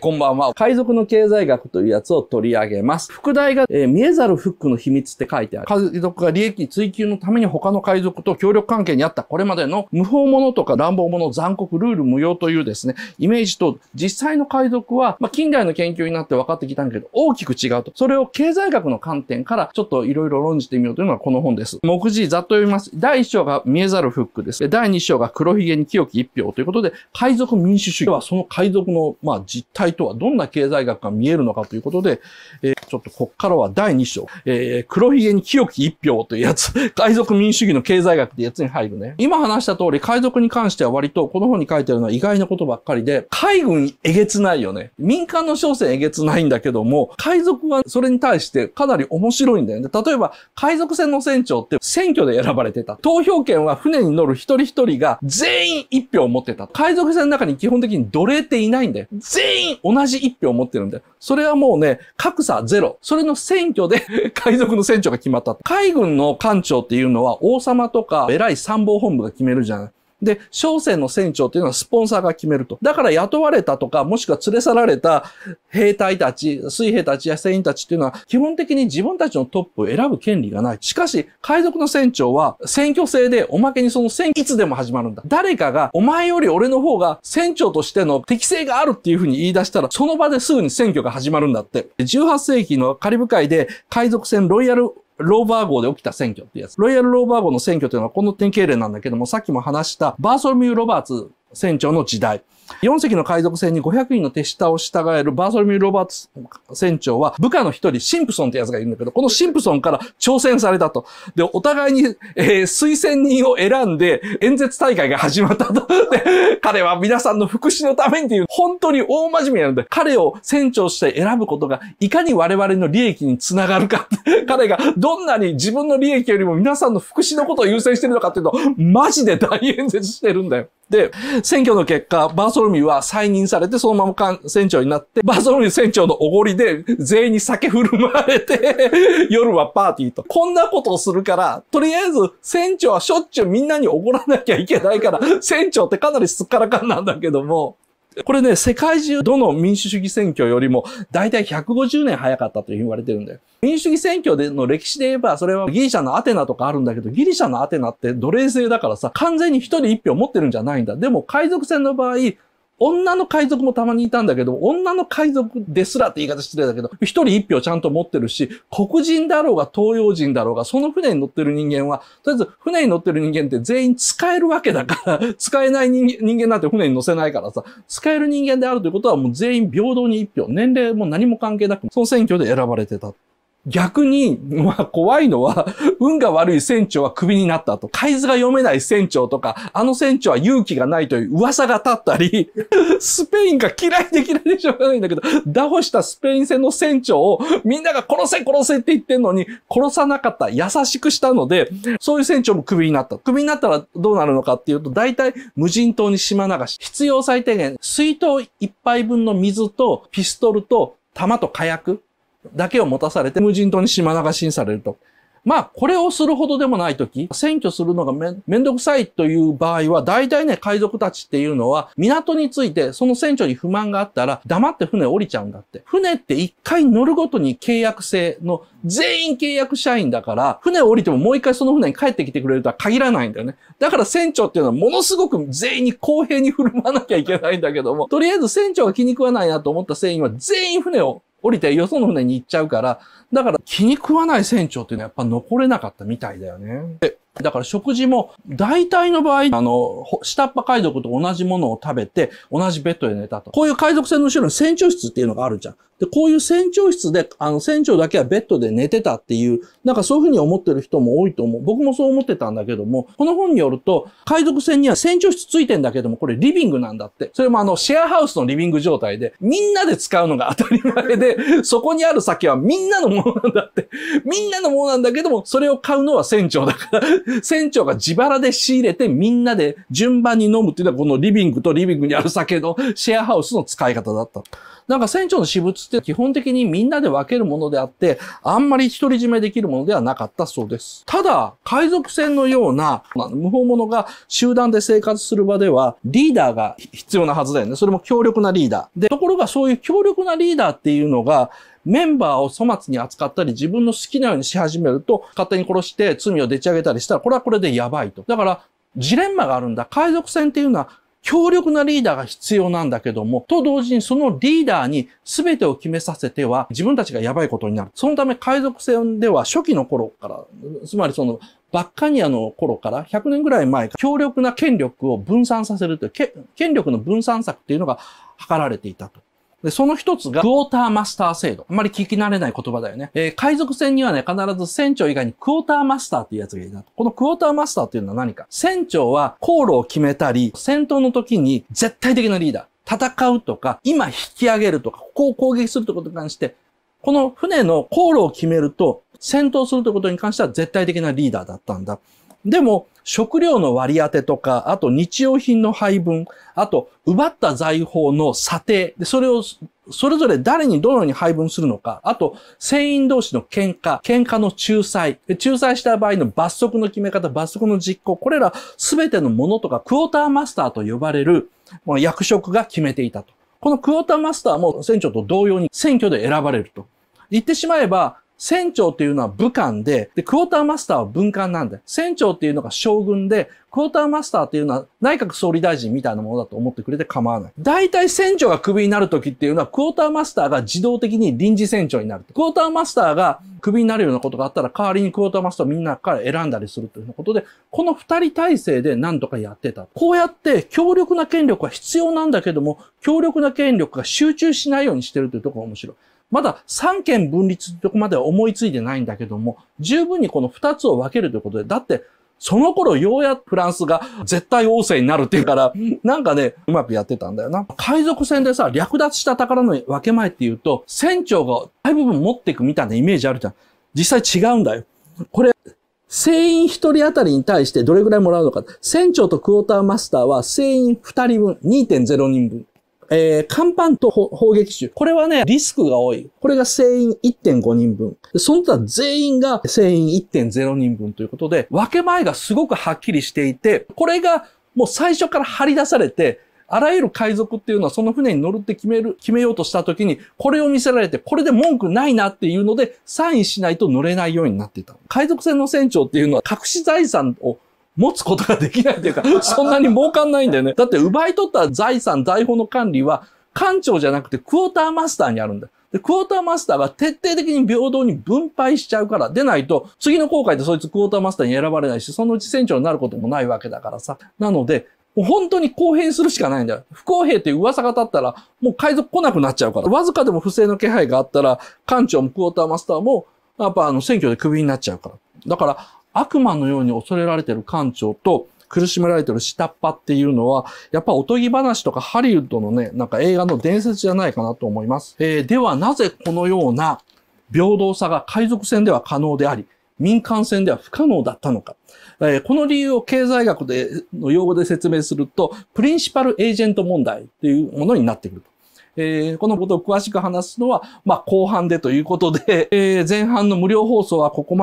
こんばんは。海賊の経済学というやつを取り上げます。副題が、えー、見えざるフックの秘密って書いてある。海賊が利益追求のために他の海賊と協力関係にあったこれまでの無法者とか乱暴者、残酷、ルール無用というですね、イメージと実際の海賊は、まあ、近代の研究になって分かってきたんだけど、大きく違うと。それを経済学の観点からちょっといろいろ論じてみようというのがこの本です。目次ざっと読みます。第1章が見えざるフックです。第2章が黒ひげに清き一票ということで、海賊民主主義はその海賊の、まあ、実態サイはどんな経済学が見えるのかということで、えー、ちょっとこっからは第2章、えー、黒ひげに清き一票というやつ、海賊民主義の経済学ってやつに入るね。今話した通り、海賊に関しては割とこの本に書いてあるのは意外なことばっかりで、海軍えげつないよね。民間の商船えげつないんだけども、海賊はそれに対してかなり面白いんだよね。例えば、海賊船の船長って選挙で選ばれてた。投票権は船に乗る一人一人が全員一票を持ってた。海賊船の中に基本的に奴隷っていないんだよ。全員同じ1票を持ってるんで、それはもうね、格差ゼロ。それの選挙で 海賊の船長が決まった。海軍の艦長っていうのは王様とか偉い参謀本部が決めるじゃない。で、商船の船長っていうのはスポンサーが決めると。だから雇われたとか、もしくは連れ去られた兵隊たち、水兵たちや船員たちっていうのは、基本的に自分たちのトップを選ぶ権利がない。しかし、海賊の船長は選挙制で、おまけにその選いつでも始まるんだ。誰かが、お前より俺の方が船長としての適性があるっていうふうに言い出したら、その場ですぐに選挙が始まるんだって。18世紀のカリブ海で海賊船ロイヤルローバー号で起きた選挙ってやつ。ロイヤルローバー号の選挙というのはこの典型例なんだけども、さっきも話したバーソルミュー・ロバーツ船長の時代。4隻の海賊船に500人の手下を従えるバーソルミュー・ロバーツ船長は部下の一人シンプソンってやつがいるんだけど、このシンプソンから挑戦されたと。で、お互いに、えー、推薦人を選んで演説大会が始まったと。で、彼は皆さんの福祉のためにという、本当に大真面目なので、彼を船長して選ぶことがいかに我々の利益につながるか。彼がどんなに自分の利益よりも皆さんの福祉のことを優先してるのかっていうのをマジで大演説してるんだよ。で、選挙の結果、バーソルミは再任されて、そのまま船長になって、バーソルミ船長のおごりで、全員に酒振る舞われて 夜はパーティーと。こんなことをするから、とりあえず、船長はしょっちゅうみんなにおごらなきゃいけないから、船長ってかなりすっからかんなんだけども、これね、世界中どの民主主義選挙よりも大体150年早かったというふうに言われてるんだよ。民主主義選挙での歴史で言えば、それはギリシャのアテナとかあるんだけど、ギリシャのアテナって奴隷制だからさ、完全に一人一票持ってるんじゃないんだ。でも海賊船の場合、女の海賊もたまにいたんだけど、女の海賊ですらって言い方失礼だけど、一人一票ちゃんと持ってるし、黒人だろうが東洋人だろうが、その船に乗ってる人間は、とりあえず船に乗ってる人間って全員使えるわけだから、使えない人間なんて船に乗せないからさ、使える人間であるということはもう全員平等に一票、年齢も何も関係なく、その選挙で選ばれてた。逆に、まあ怖いのは、運が悪い船長は首になったと。海図が読めない船長とか、あの船長は勇気がないという噂が立ったり、スペインが嫌いで嫌いでしょうがないんだけど、打破したスペイン船の船長をみんなが殺せ殺せって言ってんのに、殺さなかった、優しくしたので、そういう船長も首になった。首になったらどうなるのかっていうと、大体無人島に島流し、必要最低限、水筒一杯分の水と、ピストルと、弾と火薬だけを持たされて無人島に島流しにされると。まあ、これをするほどでもないとき、選挙するのがめめんどくさいという場合は、大体ね、海賊たちっていうのは、港について、その船長に不満があったら、黙って船降りちゃうんだって。船って一回乗るごとに契約制の、全員契約社員だから、船降りてももう一回その船に帰ってきてくれるとは限らないんだよね。だから船長っていうのは、ものすごく全員に公平に振る舞わなきゃいけないんだけども、とりあえず船長が気に食わないなと思った船員は、全員船を降りてよその船に行っちゃうから、だから気に食わない船長っていうのはやっぱ残れなかったみたいだよね。で、だから食事も、大体の場合、あの、下っ端海賊と同じものを食べて、同じベッドで寝たと。こういう海賊船の後ろに船長室っていうのがあるじゃん。で、こういう船長室で、あの、船長だけはベッドで寝てたっていう、なんかそういうふうに思ってる人も多いと思う。僕もそう思ってたんだけども、この本によると、海賊船には船長室ついてんだけども、これリビングなんだって。それもあの、シェアハウスのリビング状態で、みんなで使うのが当たり前で、そこにある酒はみんなのものなんだって。みんなのものなんだけども、それを買うのは船長だから。船長が自腹で仕入れてみんなで順番に飲むっていうのはこのリビングとリビングにある酒のシェアハウスの使い方だった。なんか船長の私物って基本的にみんなで分けるものであって、あんまり独り占めできるものではなかったそうです。ただ、海賊船のような無法者が集団で生活する場ではリーダーが必要なはずだよね。それも強力なリーダー。で、ところがそういう強力なリーダーっていうのがメンバーを粗末に扱ったり、自分の好きなようにし始めると、勝手に殺して罪をでち上げたりしたら、これはこれでやばいと。だから、ジレンマがあるんだ。海賊船っていうのは、強力なリーダーが必要なんだけども、と同時にそのリーダーに全てを決めさせては自分たちがやばいことになる。そのため海賊船では初期の頃から、つまりそのバッカニアの頃から100年ぐらい前から強力な権力を分散させるという、権力の分散策っていうのが図られていたと。で、その一つが、クォーターマスター制度。あんまり聞き慣れない言葉だよね。えー、海賊船にはね、必ず船長以外にクォーターマスターっていうやつがいるなこのクォーターマスターっていうのは何か船長は航路を決めたり、戦闘の時に絶対的なリーダー。戦うとか、今引き上げるとか、ここを攻撃するってことに関して、この船の航路を決めると、戦闘するってことに関しては絶対的なリーダーだったんだ。でも、食料の割り当てとか、あと日用品の配分、あと奪った財宝の査定、それをそれぞれ誰にどのように配分するのか、あと船員同士の喧嘩、喧嘩の仲裁、仲裁した場合の罰則の決め方、罰則の実行、これら全てのものとかクォーターマスターと呼ばれる役職が決めていたと。このクォーターマスターも船長と同様に選挙で選ばれると。言ってしまえば、船長っていうのは武官で、で、クォーターマスターは文官なんで、船長っていうのが将軍で、クォーターマスターっていうのは内閣総理大臣みたいなものだと思ってくれて構わない。大体船長がクビになる時っていうのは、クォーターマスターが自動的に臨時船長になる。クォーターマスターがクビになるようなことがあったら、代わりにクォーターマスターみんなから選んだりするということで、この二人体制で何とかやってた。こうやって強力な権力は必要なんだけども、強力な権力が集中しないようにしてるというところが面白い。まだ三権分立とこまでは思いついてないんだけども、十分にこの二つを分けるということで、だって、その頃ようやくフランスが絶対王政になるっていうから、なんかね、うまくやってたんだよな。海賊船でさ、略奪した宝の分け前っていうと、船長が大部分持っていくみたいなイメージあるじゃん。実際違うんだよ。これ、船員一人当たりに対してどれぐらいもらうのか。船長とクォーターマスターは船員二人分、2.0人分。えー、乾板と砲撃手。これはね、リスクが多い。これが船員1.5人分。その他全員が船員1.0人分ということで、分け前がすごくはっきりしていて、これがもう最初から張り出されて、あらゆる海賊っていうのはその船に乗るって決める、決めようとした時に、これを見せられて、これで文句ないなっていうので、サインしないと乗れないようになっていた。海賊船の船長っていうのは隠し財産を持つことができないというか、そんなに儲かんないんだよね。だって奪い取った財産、財宝の管理は、官庁じゃなくてクォーターマスターにあるんだよ。で、クォーターマスターが徹底的に平等に分配しちゃうから、でないと、次の後悔でそいつクォーターマスターに選ばれないし、そのうち船長になることもないわけだからさ。なので、もう本当に公平するしかないんだよ。不公平っていう噂が立ったら、もう海賊来なくなっちゃうから。わずかでも不正の気配があったら、艦長もクォーターマスターも、やっぱあの、選挙でクビになっちゃうから。だから、悪魔のように恐れられている艦長と、苦しめられている下っ端っていうのは、やっぱおとぎ話とかハリウッドのね、なんか映画の伝説じゃないかなと思います。えー、ではなぜこのような平等さが海賊船では可能であり、民間船では不可能だったのか。えー、この理由を経済学で、の用語で説明すると、プリンシパルエージェント問題っていうものになってくると。えー、このことを詳しく話すのは、まあ、後半でということで、えー、前半の無料放送はここまで